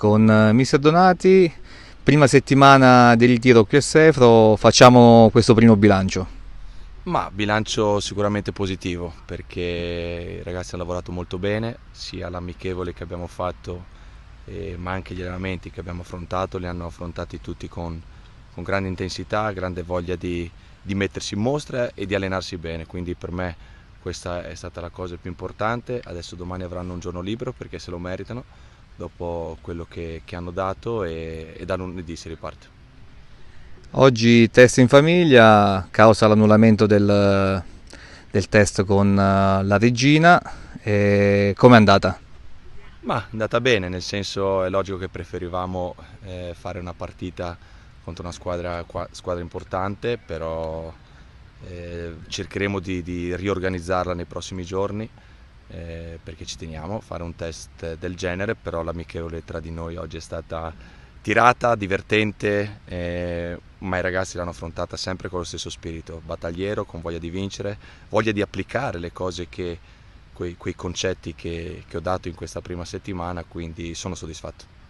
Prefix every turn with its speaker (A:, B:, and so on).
A: Con eh, Mister Donati, prima settimana di ritiro qui a Sefro, facciamo questo primo bilancio.
B: Ma bilancio sicuramente positivo perché i ragazzi hanno lavorato molto bene, sia l'amichevole che abbiamo fatto, eh, ma anche gli allenamenti che abbiamo affrontato, li hanno affrontati tutti con, con grande intensità, grande voglia di, di, mettersi in mostra e di allenarsi bene. Quindi per me questa è stata la cosa più importante. Adesso domani avranno un giorno libero perché se lo meritano dopo quello che, che hanno dato e, e da lunedì si riparte.
A: Oggi test in famiglia causa l'annullamento del, del test con eh, la regina. Come è andata?
B: Ma è andata bene, nel senso è logico che preferivamo eh, fare una partita contro una squadra, squadra importante, però eh, cercheremo di, di riorganizzarla nei prossimi giorni eh, perché ci teniamo a fare un test del genere, però l'amichevole tra di noi oggi è stata tirata, divertente, eh, ma i ragazzi l'hanno affrontata sempre con lo stesso spirito, battagliero, con voglia di vincere, voglia di applicare le cose che, quei, quei concetti che, che ho dato in questa prima settimana, quindi sono soddisfatto.